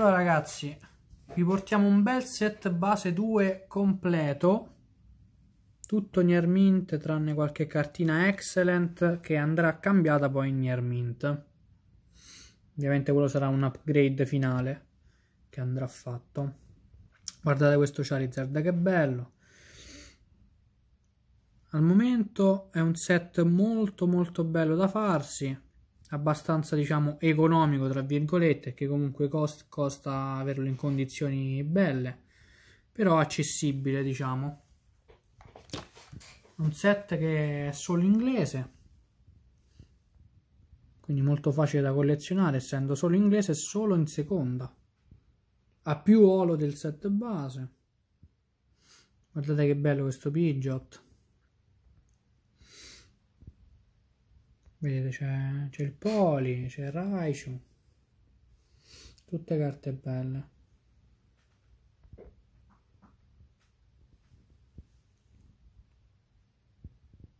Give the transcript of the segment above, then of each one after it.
allora ragazzi vi portiamo un bel set base 2 completo tutto near mint tranne qualche cartina excellent che andrà cambiata poi in near mint ovviamente quello sarà un upgrade finale che andrà fatto guardate questo Charizard che bello al momento è un set molto molto bello da farsi abbastanza diciamo economico tra virgolette che comunque cost, costa averlo in condizioni belle però accessibile diciamo un set che è solo inglese quindi molto facile da collezionare essendo solo inglese solo in seconda ha più olo del set base guardate che bello questo Pidgeot Vedete c'è, il Poli, c'è il Raichu. Tutte carte belle.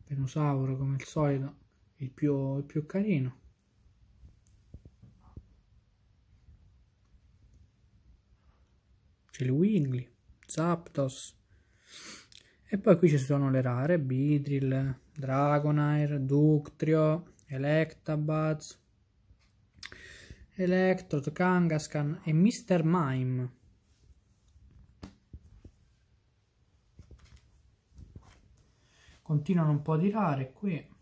Venusauro come al solito, il più, il più carino. C'è il Wiggly, Zapdos. E poi qui ci sono le rare, Bidril, Dragonair, Ductrio, Electabuzz, Electrode, Kangaskhan e Mr. Mime. Continuano un po' di rare qui.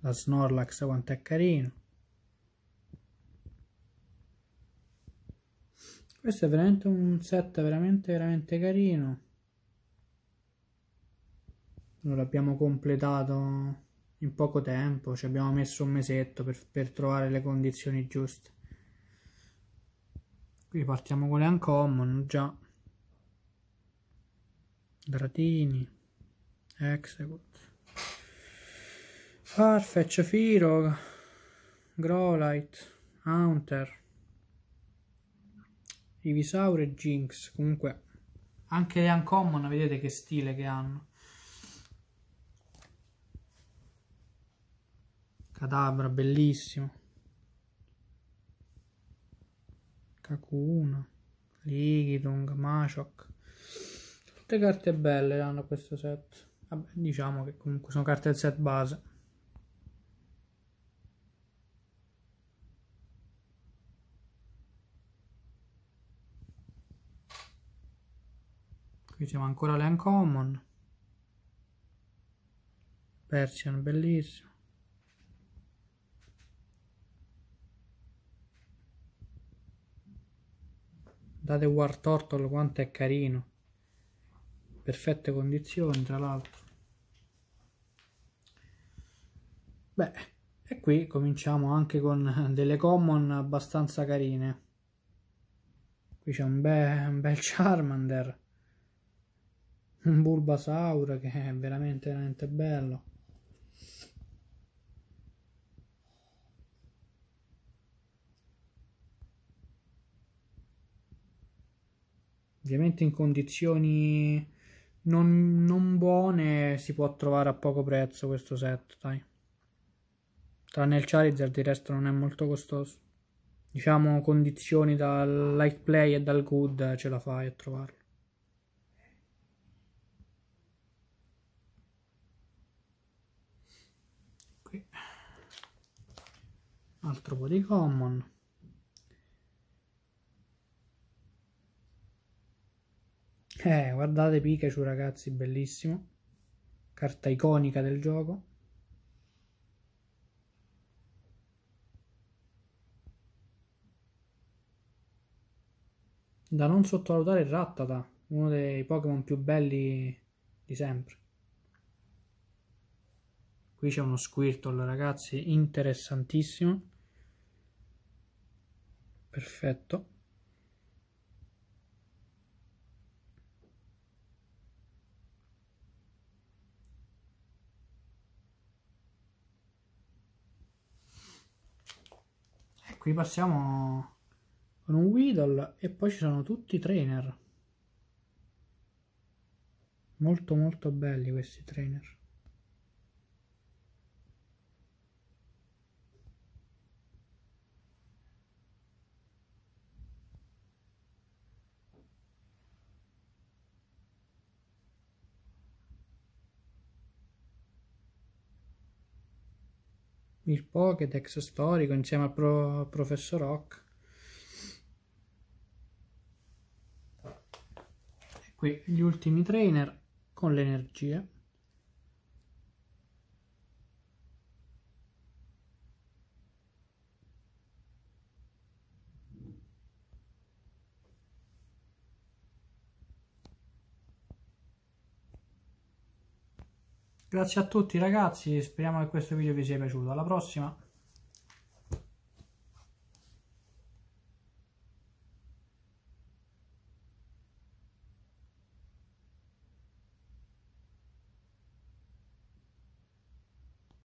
La Snorlax quanto è carino. Questo è veramente un set veramente veramente carino. Lo abbiamo completato in poco tempo, ci abbiamo messo un mesetto per, per trovare le condizioni giuste. Qui partiamo con le uncommon, già. Dratini, Execut, Farfetch, Firo, Growlite, Hunter. Ivisaur e Jinx. Comunque, anche le uncommon, vedete che stile che hanno. Cadabra, bellissimo. Kakuna, Ligidung, Machok. Tutte carte belle hanno questo set. Vabbè, diciamo che comunque sono carte del set base. qui c'è ancora le uncommon Persian bellissimo date War Turtle quanto è carino perfette condizioni tra l'altro beh e qui cominciamo anche con delle common abbastanza carine qui c'è un, be un bel Charmander un Bulbasaur che è veramente veramente bello ovviamente in condizioni non, non, buone si può trovare a poco prezzo questo set dai tranne il Charizard il resto non è molto costoso diciamo condizioni dal light play e dal good ce la fai a trovarlo altro po' di common eh guardate Pikachu ragazzi bellissimo carta iconica del gioco da non sottovalutare il Rattata uno dei Pokémon più belli di sempre qui c'è uno Squirtle ragazzi interessantissimo perfetto e qui passiamo con un Weedle e poi ci sono tutti i trainer molto molto belli questi trainer il Pokédex storico insieme al pro, professor Rock. E qui gli ultimi trainer con le energie. Grazie a tutti ragazzi, speriamo che questo video vi sia piaciuto. Alla prossima!